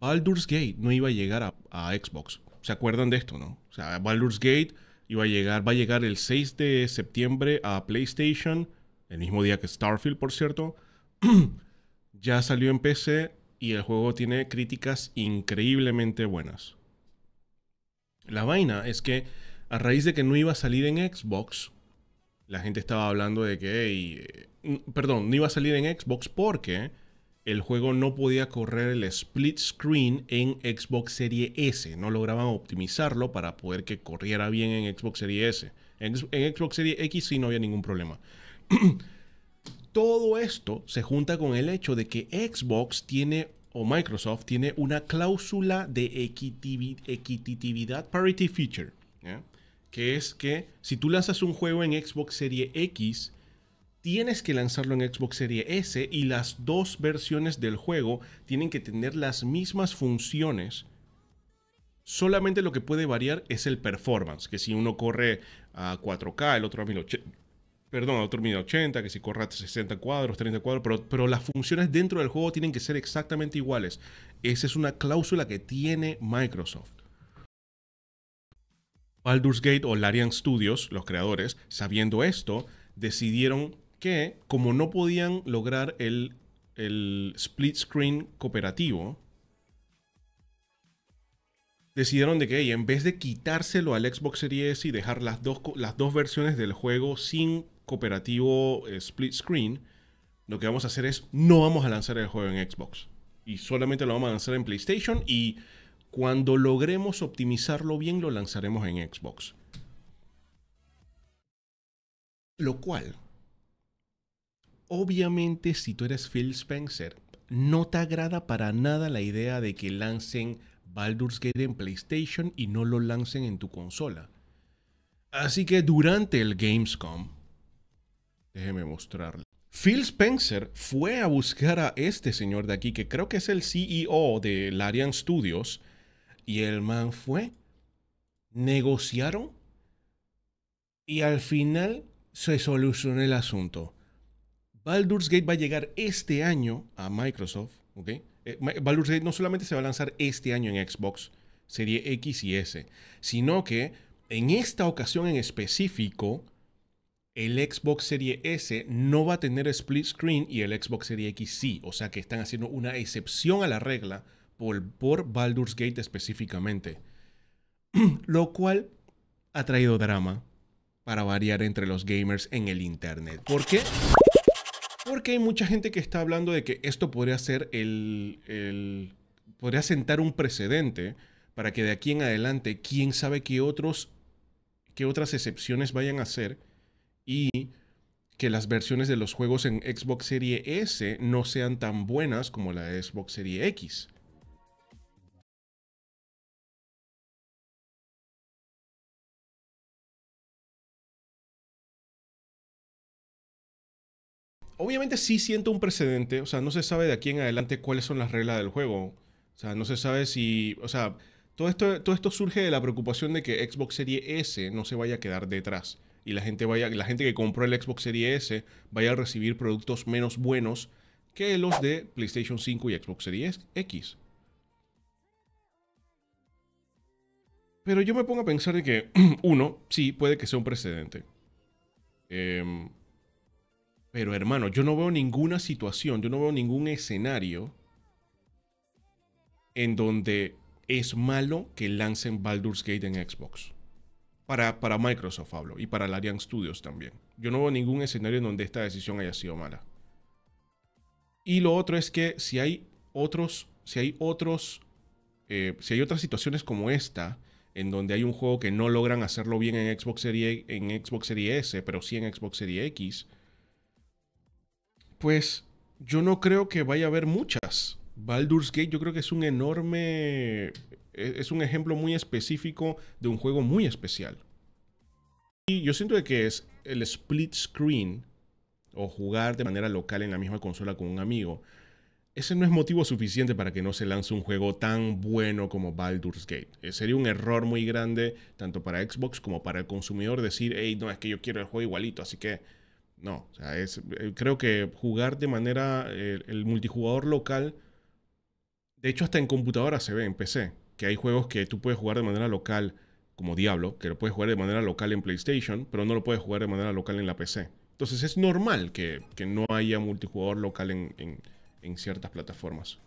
Baldur's Gate no iba a llegar a, Xbox. ¿Se acuerdan de esto, no? O sea, Baldur's Gate iba a llegar, va a llegar el 6 de septiembre a PlayStation, el mismo día que Starfield, por cierto. ya salió en PC y el juego tiene críticas increíblemente buenas. La vaina es que a raíz de que no iba a salir en Xbox, la gente estaba hablando de que, eh, perdón, no iba a salir en Xbox porque el juego no podía correr el split screen en Xbox Series S. No lograban optimizarlo para poder que corriera bien en Xbox Series S. En, Xbox Series X sí no había ningún problema. Todo esto se junta con el hecho de que Xbox tiene o Microsoft tiene una cláusula de equitatividad parity feature, que es que si tú lanzas un juego en Xbox Series X, tienes que lanzarlo en Xbox Series S y las dos versiones del juego tienen que tener las mismas funciones. Solamente lo que puede variar es el performance, que si uno corre a 4K, el otro a 1080, perdón, otro a 1080, que si corre a 60 cuadros, 30 cuadros, pero, pero las funciones dentro del juego tienen que ser exactamente iguales. Esa es una cláusula que tiene Microsoft. Baldur's Gate o Larian Studios, los creadores, sabiendo esto, decidieron que como no podían lograr el, el split screen cooperativo, decidieron de que en vez de quitárselo al Xbox Series y dejar las dos, las dos versiones del juego sin cooperativo eh, split screen, lo que vamos a hacer es no vamos a lanzar el juego en Xbox. Y solamente lo vamos a lanzar en PlayStation y cuando logremos optimizarlo bien lo lanzaremos en Xbox. Lo cual Obviamente, si tú eres Phil Spencer, no te agrada para nada la idea de que lancen Baldur's Gate en PlayStation y no lo lancen en tu consola. Así que durante el Gamescom, déjeme mostrarle. Phil Spencer fue a buscar a este señor de aquí, que creo que es el CEO de Larian Studios, y el man fue, negociaron, y al final se solucionó el asunto. Baldur's Gate va a llegar este año a Microsoft, ¿ok? Eh, Baldur's Gate no solamente se va a lanzar este año en Xbox Serie X y S, sino que en esta ocasión en específico, el Xbox Serie S no va a tener split screen y el Xbox Serie X sí. O sea que están haciendo una excepción a la regla por, por Baldur's Gate específicamente. Lo cual ha traído drama para variar entre los gamers en el Internet. ¿Por qué? Porque hay mucha gente que está hablando de que esto podría ser el, el podría sentar un precedente para que de aquí en adelante, quién sabe qué otros, qué otras excepciones vayan a ser y que las versiones de los juegos en Xbox Series S no sean tan buenas como la de Xbox Series X. obviamente sí siento un precedente, o sea, no se sabe de aquí en adelante cuáles son las reglas del juego. O sea, no se sabe si, o sea, todo esto, todo esto surge de la preocupación de que Xbox Series S no se vaya a quedar detrás y la gente vaya, la gente que compró el Xbox Series S vaya a recibir productos menos buenos que los de PlayStation 5 y Xbox Series X. Pero yo me pongo a pensar de que, uno, sí, puede que sea un precedente. Em, pero hermano, yo no veo ninguna situación, yo no veo ningún escenario en donde es malo que lancen Baldur's Gate en Xbox. Para, Microsoft hablo y para Larian Studios también. Yo no veo ningún escenario en donde esta decisión haya sido mala. Y lo otro es que si hay otros, si hay otros, eh, si hay otras situaciones como esta, en donde hay un juego que no logran hacerlo bien en Xbox Series, en Xbox Series S, pero sí en Xbox Series X, pues yo no creo que vaya a haber muchas. Baldur's Gate yo creo que es un enorme, e, es un ejemplo muy específico de un juego muy especial. Y yo siento que es el split screen o jugar de manera local en la misma consola con un amigo. Ese no es motivo suficiente para que no se lance un juego tan bueno como Baldur's Gate. Eh, sería un error muy grande tanto para Xbox como para el consumidor decir, hey, no, es que yo quiero el juego igualito, así que no, o sea, eh, creo que jugar de manera, eh, el, multijugador local, de hecho hasta en computadora se ve, en PC, que hay juegos que tú puedes jugar de manera local, como Diablo, que lo puedes jugar de manera local en PlayStation, pero no lo puedes jugar de manera local en la PC. Entonces es normal que, no haya multijugador local en ciertas plataformas.